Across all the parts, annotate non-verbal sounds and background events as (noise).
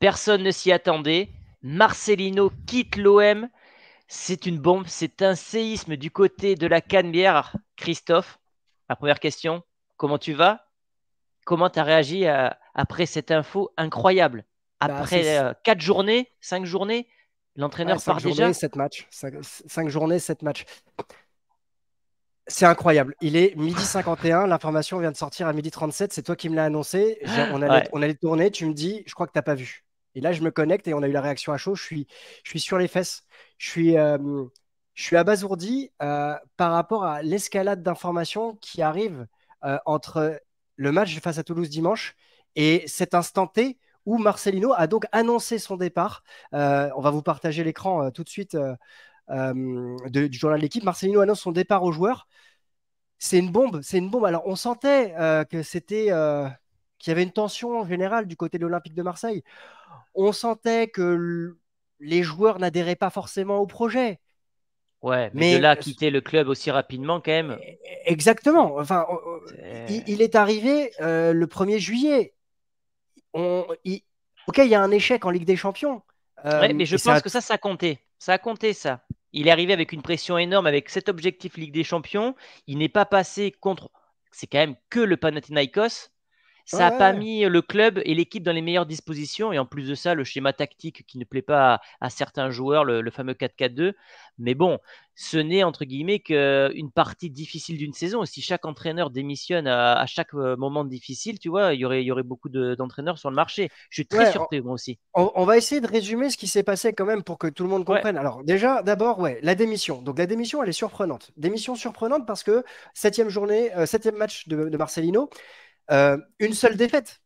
Personne ne s'y attendait. Marcelino quitte l'OM. C'est une bombe, c'est un séisme du côté de la Canebière. Christophe, la première question, comment tu vas Comment tu as réagi euh, après cette info incroyable bah, Après euh, quatre 4 journées, 5 journées, l'entraîneur part déjà matchs. 5, journées, 7 matchs. C'est incroyable. Il est midi 51. (laughs) L'information vient de sortir à midi 37. C'est toi qui me l'as annoncé. On allait, on allait, tourner. Tu me dis, je crois que tu n'as pas vu. Et là, je me connecte et on a eu la réaction à chaud. Je suis, je suis sur les fesses. Je suis, euh, je suis abasourdi euh, par rapport à l'escalade d'informations qui arrive euh, entre le match face à Toulouse dimanche et cet instant T où Marcelino a donc annoncé son départ. on va vous partager l'écran tout de suite du journal de l'équipe. Marcelino annonce son départ aux joueurs. C'est une bombe, c'est une bombe. Alors on sentait que c'était qu'il y avait une tension générale du côté de l'Olympique de Marseille. On sentait que les joueurs n'adhéraient pas forcément au projet. Ouais, mais, de là quitter le club aussi rapidement quand même. Eh, eh, exactement. Enfin, oh, oh, il, est arrivé euh, le 1er juillet. On, Ok, il y a un échec en Ligue des Champions. Euh, mais je pense que ça, ça a compté. Ça a compté, ça. Il est arrivé avec une pression énorme, avec cet objectif Ligue des Champions. Il n'est pas passé contre. C'est quand même que le Panathinaikos. Ça n'a pas mis euh, le club et l'équipe dans les meilleures dispositions. Et en plus de ça, le schéma tactique qui ne plaît pas à, certains joueurs, le, fameux 4-4-2. Mais bon, ce n'est entre guillemets qu'une partie difficile d'une saison. Si chaque entraîneur démissionne à, chaque euh, moment difficile, tu vois, il y aurait, beaucoup d'entraîneurs sur le marché. Je suis très surpris, moi aussi. On, va essayer de résumer ce qui s'est passé quand même pour que tout le monde comprenne. Alors, déjà, d'abord, ouais, la démission. Donc, la démission, elle est surprenante. Démission surprenante parce que septième journée, euh, septième match de Marcelino. Euh, une seule défaite.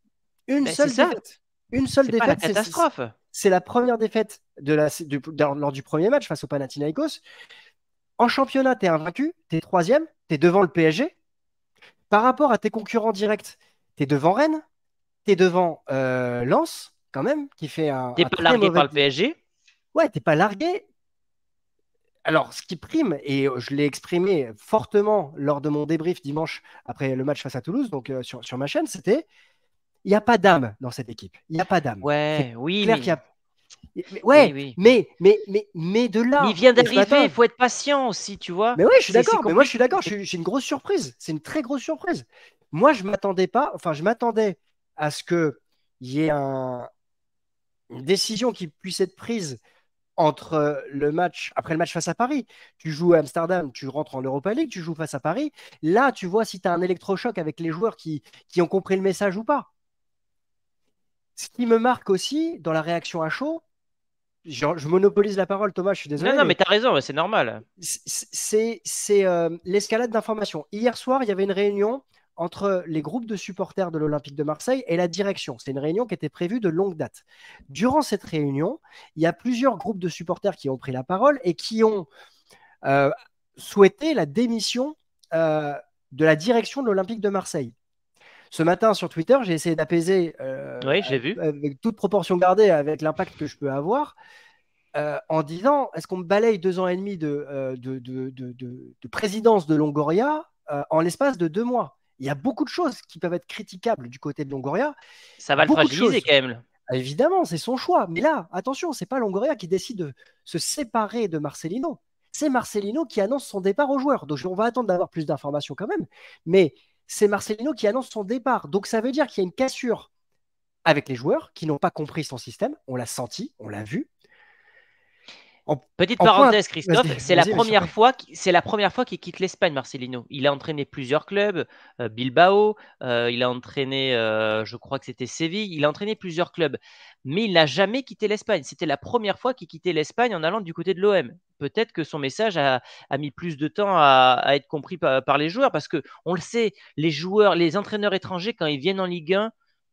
Une ben, seule défaite. Une seule catastrophe. C'est la première défaite de la, lors du premier match face au Panathinaikos. En championnat, tu es invaincu, tu es troisième, tu es devant le PSG. Par rapport à tes concurrents directs, tu es devant Rennes, tu es devant Lance euh, Lens, quand même, qui fait un. T'es pas largué par le PSG Ouais, t'es pas largué, alors, ce qui prime, et je l'ai exprimé fortement lors de mon débrief dimanche après le match face à Toulouse, donc sur, ma chaîne, c'était il n'y a pas d'âme dans cette équipe. Il n'y a pas d'âme. Ouais, oui. Clair mais... y a... Ouais, oui, Mais, mais, mais, de là. il vient d'arriver, il faut être patient aussi, tu vois. Mais oui, je suis d'accord. Mais moi, je suis d'accord. J'ai une grosse surprise. C'est une très grosse surprise. Moi, je m'attendais pas. Enfin, je m'attendais à ce qu'il y ait une décision qui puisse être prise entre euh, le match, après le match face à Paris, tu joues à Amsterdam, tu rentres en Europa League, tu joues face à Paris. Là, tu vois si tu as un électrochoc avec les joueurs qui, qui ont compris le message ou pas. Ce qui me marque aussi dans la réaction à chaud, je, monopolise la parole, Thomas, je suis désolé. Non, non, mais, tu as raison, c'est normal. C'est euh, l'escalade d'informations. Hier soir, il y avait une réunion entre les groupes de supporters de l'Olympique de Marseille et la direction. C'est une réunion qui était prévue de longue date. Durant cette réunion, il y a plusieurs groupes de supporters qui ont pris la parole et qui ont euh, souhaité la démission euh, de la direction de l'Olympique de Marseille. Ce matin sur Twitter, j'ai essayé d'apaiser, euh, j'ai vu, avec toute proportion gardée, avec l'impact que je peux avoir. en disant est-ce qu'on me balaye deux ans et demi de, présidence de Longoria en l'espace de deux mois il y a beaucoup de choses qui peuvent être critiquables du côté de Longoria. Ça va le fragiliser quand même. Ah, évidemment, c'est son choix. Mais là, attention, c'est pas Longoria qui décide de se séparer de Marcelino. C'est Marcelino qui annonce son départ aux joueurs. Donc on va attendre d'avoir plus d'informations quand même. Mais c'est Marcelino qui annonce son départ. Donc ça veut dire qu'il y a une cassure avec les joueurs qui n'ont pas compris son système. On l'a senti, on l'a vu. Petite parenthèse, Christophe, c'est la, première fois, la première fois qu'il quitte l'Espagne, Marcelino. Il a entraîné plusieurs clubs, euh, Bilbao, euh, il a entraîné, euh, je crois que c'était Séville, il a entraîné plusieurs clubs, mais il n'a jamais quitté l'Espagne. C'était la première fois qu'il quittait l'Espagne en allant du côté de l'OM. Peut-être que son message a, mis plus de temps à, être compris par, par, les joueurs, parce que on le sait, les joueurs, les entraîneurs étrangers, quand ils viennent en Ligue 1,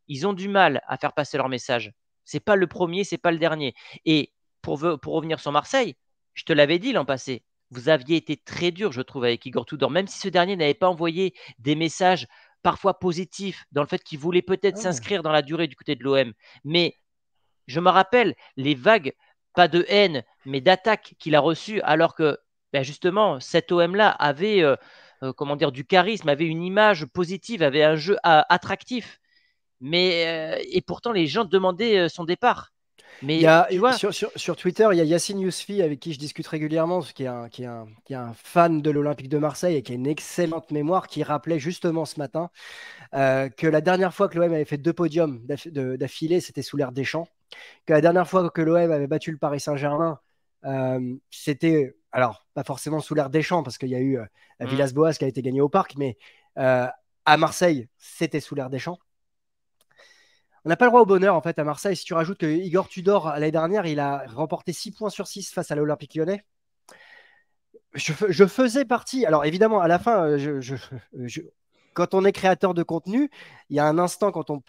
ils ont du mal à faire passer leur message. C'est pas le premier, c'est pas le dernier. Et pour, revenir sur Marseille, je te l'avais dit l'an passé, vous aviez été très dur, je trouve, avec Igor Tudor, même si ce dernier n'avait pas envoyé des messages parfois positifs dans le fait qu'il voulait peut-être s'inscrire dans la durée du côté de l'OM. Mais je me rappelle les vagues, pas de haine, mais d'attaque qu'il a reçues, alors que ben justement, cet OM-là avait euh, euh, comment dire, du charisme, avait une image positive, avait un jeu euh, attractif. Mais, et pourtant, les gens demandaient son départ. Mais sur, Twitter, il y a Yacine Yousfi avec qui je discute régulièrement, qui est un, qui est un, fan de l'Olympique de Marseille et qui a une excellente mémoire, qui rappelait justement ce matin euh, que la dernière fois que l'OM avait fait deux podiums d'affilée, c'était sous l'air des champs. Que la dernière fois que l'OM avait battu le Paris Saint-Germain, euh, c'était, alors pas forcément sous l'air des champs, parce qu'il y a eu euh, mmh. Villas-Boas qui a été gagné au parc, mais à Marseille, c'était sous l'air des champs. On n'a pas le droit au bonheur en fait à Marseille. Si tu rajoutes que Igor Tudor l'année dernière, il a remporté 6 points sur 6 face à l'Olympique lyonnais. Je, faisais partie. Alors évidemment, à la fin, euh, je, quand on est créateur de contenu, il y a un instant quand on,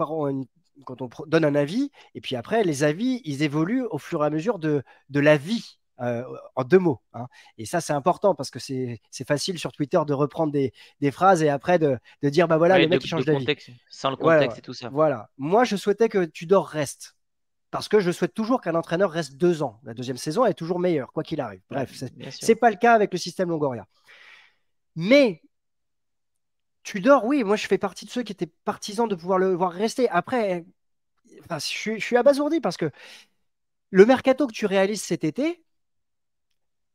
quand on donne un avis, et puis après, les avis, ils évoluent au fur et à mesure de la vie euh, en deux mots. Hein. Et ça, c'est important parce que c'est facile sur Twitter de reprendre des, phrases et après de, dire bah voilà, le mec qui change d'avis. Sans le contexte et tout ça. Voilà. Moi, je souhaitais que Tudor reste parce que je souhaite toujours qu'un entraîneur reste deux ans. La deuxième saison est toujours meilleure, quoi qu'il arrive. Bref, c'est pas le cas avec le système Longoria. Mais Tudor, oui, moi je fais partie de ceux qui étaient partisans de pouvoir le voir rester. Après, enfin, je, suis abasourdi parce que le mercato que tu réalises cet été,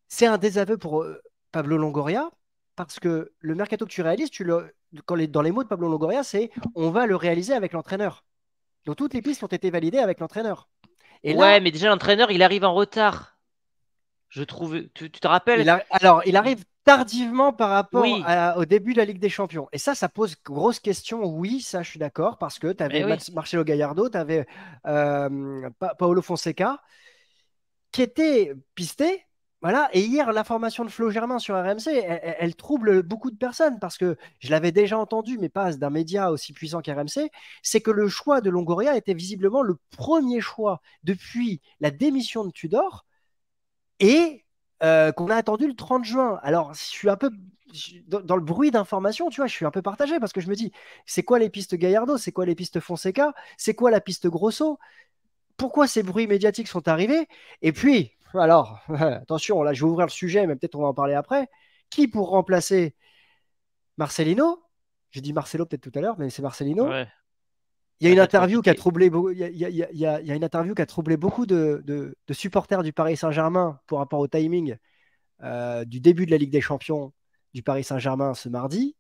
c'est un désaveu pour euh, Pablo Longoria parce que le mercato que tu réalises, tu le, quand dans les mots de Pablo Longoria, c'est on va le réaliser avec l'entraîneur. Donc toutes les pistes ont été validées avec l'entraîneur. Et ouais, mais déjà l'entraîneur, il arrive en retard. Je trouve. Tu, te rappelles Alors, il arrive tardivement par rapport au début de la Ligue des Champions. Et ça, ça pose grosse question. Oui, ça, je suis d'accord, parce que tu avais Marcelo Gallardo, tu avais euh, Paolo Fonseca, qui était pisté. Voilà, et hier, l'information de Flo Germain sur RMC, elle, trouble beaucoup de personnes parce que je l'avais déjà entendu, mais pas d'un média aussi puissant qu'RMC, c'est que le choix de Longoria était visiblement le premier choix depuis la démission de Tudor et euh, qu'on a attendu le 30 juin. Alors, je suis un peu dans, le bruit d'information, tu vois, je suis un peu partagé parce que je me dis, c'est quoi les pistes Gallardo, c'est quoi les pistes Fonseca, c'est quoi la piste Grosso, pourquoi ces bruits médiatiques sont arrivés Et puis, alors (laughs) attention, là je vais ouvrir le sujet, mais peut-être on va en parler après. Qui pour remplacer Marcelino J'ai dit Marcelo peut-être tout à l'heure, mais c'est Marcelino. Bah, il y a une interview qui a troublé, une interview qui a troublé beaucoup de, supporters du Paris Saint-Germain pour rapport au timing euh, du début de la Ligue des Champions du Paris Saint-Germain ce mardi.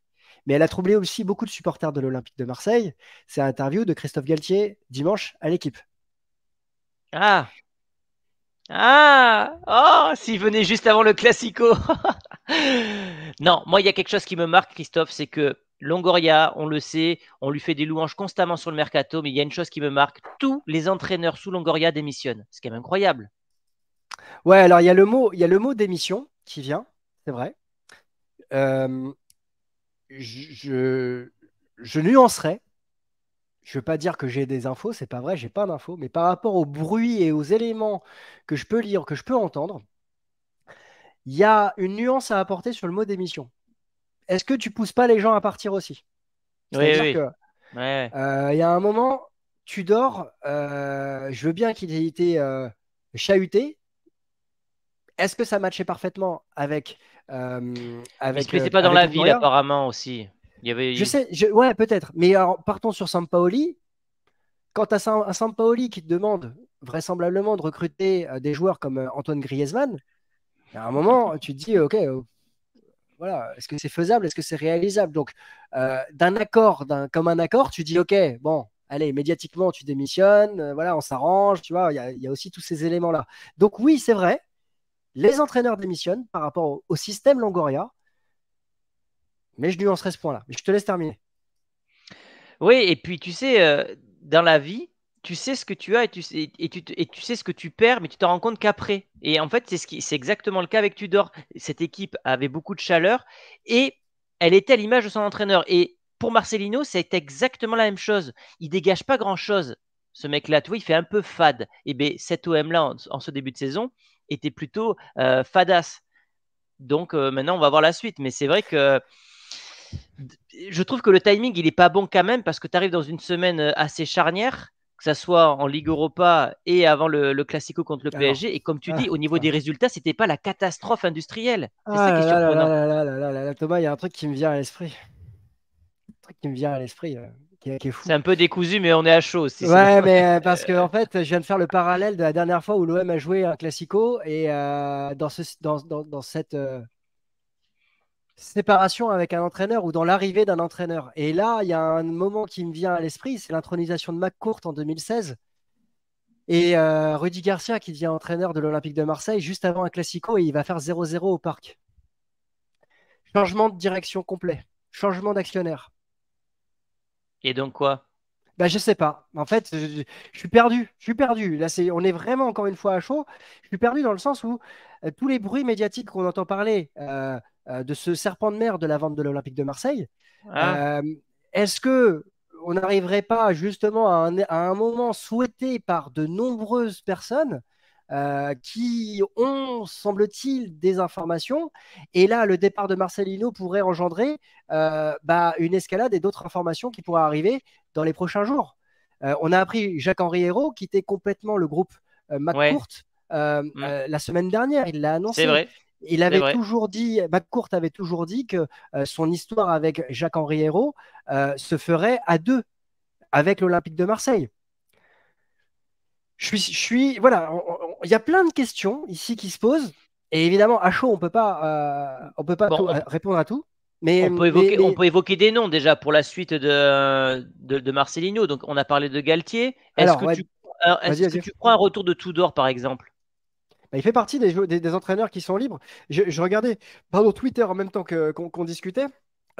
Mais elle a troublé aussi beaucoup de supporters de l'Olympique de Marseille. C'est l'interview de Christophe Galtier dimanche à l'équipe. Ah, ah Oh S'il venait juste avant le Classico (laughs) Non, moi, il y a quelque chose qui me marque, Christophe, c'est que Longoria, on le sait, on lui fait des louanges constamment sur le mercato, mais il y a une chose qui me marque tous les entraîneurs sous Longoria démissionnent. C'est quand même incroyable. Ouais, alors il y a le mot, il y a le mot démission qui vient, c'est vrai. Euh, je, je, je nuancerai je ne veux pas dire que j'ai des infos, c'est pas vrai, j'ai pas d'infos, mais par rapport au bruit et aux éléments que je peux lire, que je peux entendre, il y a une nuance à apporter sur le mot d'émission. Est-ce que tu pousses pas les gens à partir aussi Oui, oui. Euh, il y a un moment, tu dors, euh, je veux bien qu'il ait été euh, chahuté. Est-ce que ça matchait parfaitement avec. avec mais c'est pas dans la ville, apparemment aussi. Je sais, je... ouais, peut-être. Mais partons sur Sampaoli. Quand à as Sampaoli qui te demande vraisemblablement de recruter euh, des joueurs comme euh, Antoine Griezmann, à un moment, tu te dis, OK, euh, voilà, est-ce que c'est faisable, est-ce que c'est réalisable Donc, d'un accord, comme un accord, tu dis, OK, bon, allez, médiatiquement, tu démissionnes, voilà, on s'arrange, tu vois, il y, a aussi tous ces éléments-là. Donc, oui, c'est vrai, les entraîneurs démissionnent par rapport au système Longoria, mais je nuancerai ce point-là. Mais je te laisse terminer. Oui, et puis tu sais, euh, dans la vie, tu sais ce que tu as et tu, sais, et tu, et tu sais ce que tu perds, mais tu t'en rends compte qu'après. Et en fait, c'est ce qui, exactement le cas avec Tudor. Cette équipe avait beaucoup de chaleur et elle était à l'image de son entraîneur. Et pour Marcelino, c'est exactement la même chose. Il dégage pas grand-chose. Ce mec-là, tu il fait un peu fade. Et bien, cet OM-là, en, ce début de saison, était plutôt euh, fadasse. Donc euh, maintenant, on va voir la suite. Mais c'est vrai que je trouve que le timing, il n'est pas bon quand même parce que tu arrives dans une semaine euh, assez charnière, que ce soit en Ligue Europa et avant le, Classico contre le ah PSG. Et comme tu ah, dis, au niveau des résultats, c'était pas la catastrophe industrielle. C'est Thomas, il y a un truc qui me vient à l'esprit. Un truc qui me vient à l'esprit. Euh, C'est un peu décousu, mais on est à chaud. Si ouais, (laughs) mais euh, parce que en fait, je viens de faire le parallèle de la dernière fois où l'OM a joué un classico et dans, ce, dans, dans, dans, cette séparation avec un entraîneur ou dans l'arrivée d'un entraîneur. Et là, il y a un moment qui me vient à l'esprit, c'est l'intronisation de Mac Courte en 2016. Et euh, Rudy Garcia qui devient entraîneur de l'Olympique de Marseille juste avant un Classico et il va faire 0-0 au parc. Changement de direction complet, changement d'actionnaire. Et donc quoi bah, je sais pas. En fait, je, suis perdu. Je suis perdu. Là, c'est, on est vraiment encore une fois à chaud. Je suis perdu dans le sens où euh, tous les bruits médiatiques qu'on entend parler, euh, euh, de ce serpent de mer de la vente de l'Olympique de Marseille. Ah. Euh, est-ce que on n'arriverait pas justement à un, moment souhaité par de nombreuses personnes euh, qui ont, semble-t-il, des informations. Et là, le départ de Marcelino pourrait engendrer bah, une escalade et d'autres informations qui pourraient arriver dans les prochains jours. on a appris Jacques-Henri Hérault quittait complètement le groupe Macourt mm. la semaine dernière. Il l'a annoncé. C'est vrai. Il avait toujours dit, McCourt avait toujours dit que euh, son histoire avec Jacques-Henri Hérault euh, se ferait à deux avec l'Olympique de Marseille. Je suis, voilà, il y a plein de questions ici qui se posent. Et évidemment, à chaud, on peut pas, euh, on peut pas répondre à tout. Mais on peut, évoquer, des noms déjà pour la suite de, de, Marcelino. Donc, on a parlé de Galtier. Est-ce que, tu, prends un retour de Tudor, par exemple bah, il fait partie des, entraîneurs qui sont libres. Je, regardais, Twitter en même temps qu'on discutait,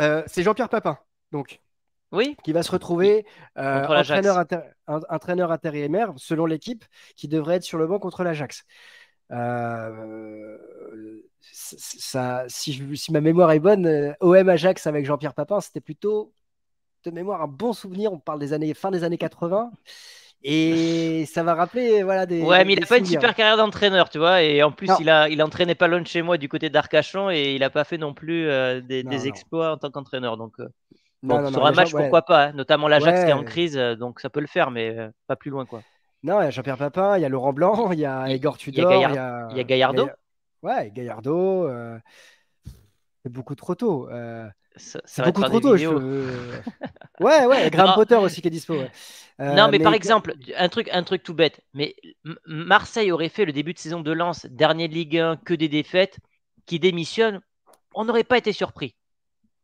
euh, c'est Jean-Pierre Papin, donc. Qui va se retrouver euh, entraîneur, inter, entraîneur, intérimaire, selon l'équipe, qui devrait être sur le banc contre l'Ajax. Euh, si, ma mémoire est bonne, euh, OM Ajax avec Jean-Pierre Papin, c'était plutôt de mémoire un bon souvenir. On parle des années fin des années 80. Et (laughs) ça va rappeler voilà, des. Ouais, mais il n'a pas une super carrière d'entraîneur, tu vois. Et en plus, il, a, il pas loin de chez moi du côté d'Arcachon et il n'a pas fait non plus euh, des, exploits en tant qu'entraîneur. Donc, euh, sur un match, pourquoi pas, hein, notamment l'Ajax qui est en crise, euh, donc ça peut le faire, mais pas plus loin, quoi. Non, il y a Jean-Pierre Papin, il y a Laurent Blanc, il y a Igor Tudor, il y a, y a Gaillardo. Ouais, Gaillardo. C'est beaucoup trop tôt. c'est beaucoup trop tôt. Je... ouais, ouais, Graham Potter aussi qui est dispo. Ouais. Euh, non, mais, par exemple, un truc, un truc tout bête, mais Marseille aurait fait le début de saison de Lance, dernier Ligue 1, que des défaites, qui démissionne, on n'aurait pas été surpris.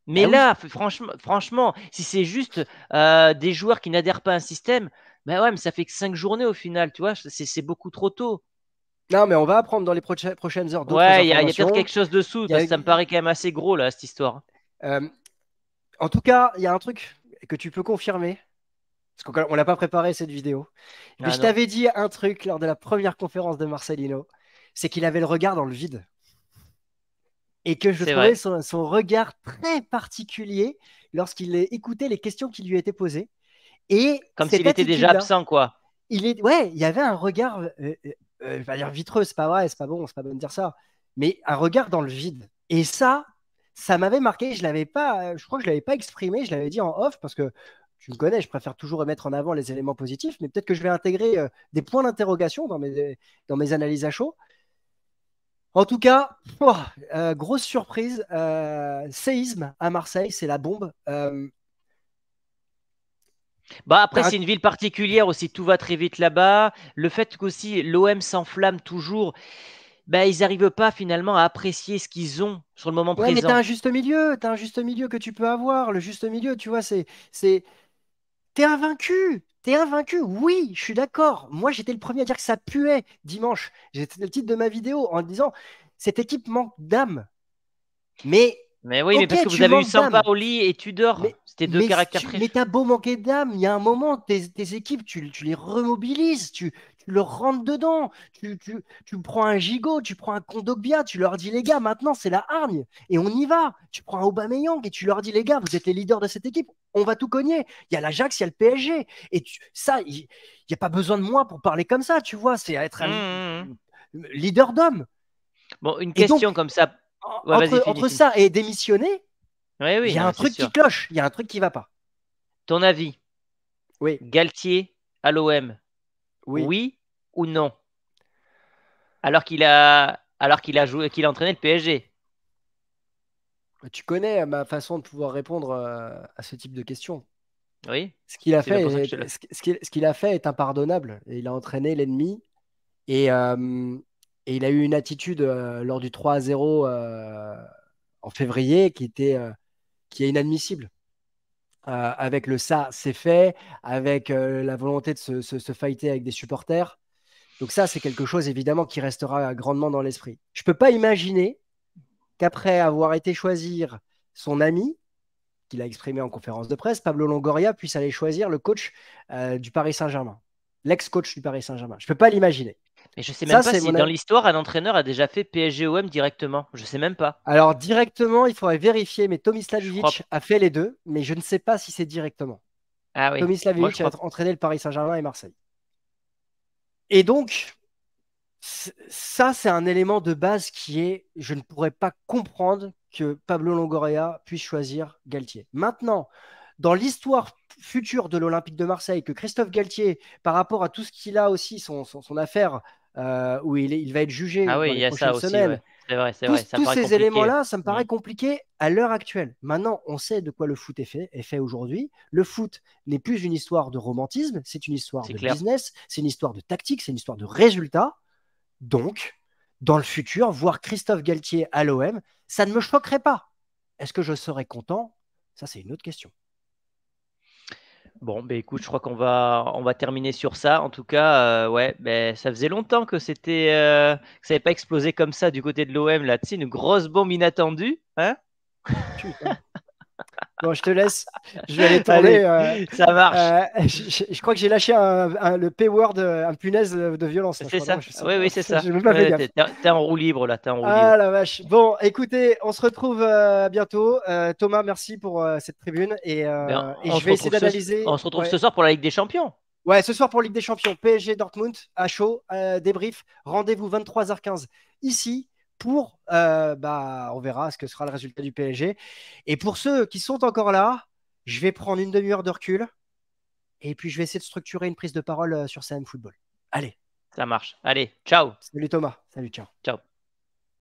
Mais ah là, franchement, franchement, si c'est juste euh, des joueurs qui n'adhèrent pas à un système, ben ouais, ça fait que 5 journées au final, tu vois, c'est beaucoup trop tôt. Non, mais on va apprendre dans les prochaines heures. Ouais, il y a, peut-être quelque chose dessous, ça me paraît quand même assez gros, là, cette histoire. Euh, en tout cas, il y a un truc que tu peux confirmer, on qu'on l'a pas préparé cette vidéo. Mais ah je t'avais dit un truc lors de la première conférence de Marcelino, c'est qu'il avait le regard dans le vide. Et que je trouvais son, regard très particulier lorsqu'il écoutait les questions qui lui étaient posées. Et Comme s'il était déjà absent, quoi. Il est... Ouais, il y avait un regard, euh, euh, euh dire vitreux, c'est pas vrai, c'est pas bon, c'est pas bon de dire ça, mais un regard dans le vide. Et ça, ça m'avait marqué, je l'avais pas, je crois que je l'avais pas exprimé, je l'avais dit en off parce que je me connais, je préfère toujours mettre en avant les éléments positifs, mais peut-être que je vais intégrer euh, des points d'interrogation dans mes, dans mes analyses à chaud. En tout cas, euh, grosse surprise, euh, séisme à Marseille, c'est la bombe. Bah après, c'est une ville particulière aussi, tout va très vite là-bas. Le fait qu'aussi l'OM s'enflamme toujours, bah, ils n'arrivent pas finalement à apprécier ce qu'ils ont sur le moment ouais, présent. Mais t'as un juste milieu, as un juste milieu que tu peux avoir. Le juste milieu, tu vois, c'est, c'est, T'es invaincu T'es invaincu Oui, je suis d'accord. Moi, j'étais le premier à dire que ça puait dimanche. J'étais le titre de ma vidéo en disant cette équipe manque d'âme. Mais mais oui, mais parce que vous avez eu lit et Tudor. C'était deux caractères tu, Mais t'as beau manquer d'âme, il y a un moment, tes, équipes, tu, les remobilises, tu, leur rentres dedans. Tu, prends un gigot, tu prends un Kondogbia, tu leur dis, les gars, maintenant c'est la hargne et on y va. Tu prends un Aubameyang et tu leur dis, les gars, vous êtes les leaders de cette équipe, on va tout cogner. Il y a l'Ajax, il y a le PSG. Et ça, il n'y a pas besoin de moi pour parler comme ça, tu vois. C'est être un mmh, mmh, mmh. leader d'homme. Bon, une question comme ça entre, ça et démissionner, il y a un truc qui cloche, il y a un truc qui va pas. Ton avis Oui. Galtier à l'OM oui. oui. ou non Alors qu'il a alors qu'il a joué qu'il a entraîné le PSG. Tu connais ma façon de pouvoir répondre euh, à ce type de questions. Oui. Ce qu'il a, fait est, ce qu'il, a fait est impardonnable. Il a entraîné l'ennemi et euh, et il a eu une attitude euh, lors du 3 0 euh, en février qui était euh, qui est inadmissible. avec le ça, c'est fait, avec la volonté de se, se, fighter avec des supporters. Donc ça, c'est quelque chose évidemment qui restera grandement dans l'esprit. Je ne peux pas imaginer qu'après avoir été choisir son ami, qu'il a exprimé en conférence de presse, Pablo Longoria puisse aller choisir le coach du Paris Saint-Germain, l'ex-coach du Paris Saint-Germain. Je ne peux pas l'imaginer. Mais je sais même pas si dans l'histoire un entraîneur a déjà fait PSGOM directement. Je sais même pas. Alors directement, il faudrait vérifier, mais Tomislavic a fait les deux, mais je ne sais pas si c'est directement. Ah oui. a entraîné le Paris Saint-Germain et Marseille. Et donc, ça, c'est un élément de base qui est, je ne pourrais pas comprendre que Pablo Longoria puisse choisir Galtier. Maintenant, dans l'histoire futur de l'Olympique de Marseille, que Christophe Galtier, par rapport à tout ce qu'il a aussi, son, affaire euh, où il, va être jugé ah oui, y a ça C'est vrai, c'est tous, vrai. ces éléments-là, ça me paraît compliqué à l'heure actuelle. Maintenant, on sait de quoi le foot est fait, fait aujourd'hui. Le foot n'est plus une histoire de romantisme, c'est une histoire de business, c'est une histoire de tactique, c'est une histoire de résultat. Donc, dans le futur, voir Christophe Galtier à l'OM, ça ne me choquerait pas. Est-ce que je serais content Ça, c'est une autre question. Bon, ben écoute, je crois qu'on va, on va terminer sur ça. En tout cas, euh, ouais, ben ça faisait longtemps que c'était, euh, ça n'avait pas explosé comme ça du côté de l'OM là. Tu une grosse bombe inattendue, hein Bon, je te laisse. Je vais aller tourner. ça euh, marche. Euh, je, crois que j'ai lâché le P-word, euh, un punaise de violence. C'est ça. oui, oui, c'est ça. T'es en roue libre là. en roue ah la vache. Bon, écoutez, on se retrouve bientôt. Thomas, merci pour cette tribune. Et, ben, je vais essayer d'analyser. On se retrouve ce soir pour la Ligue des Champions. Ouais, ce soir pour Ligue des Champions, PSG Dortmund, à chaud, débrief, rendez-vous 23h15 ici pour, euh, bah, on verra ce que sera le résultat du PSG. Et pour ceux qui sont encore là, je vais prendre une demi-heure de recul et puis je vais essayer de structurer une prise de parole euh, sur CM Football. Allez. Ça marche. Allez, ciao. Salut Thomas. Salut, ciao. Ciao.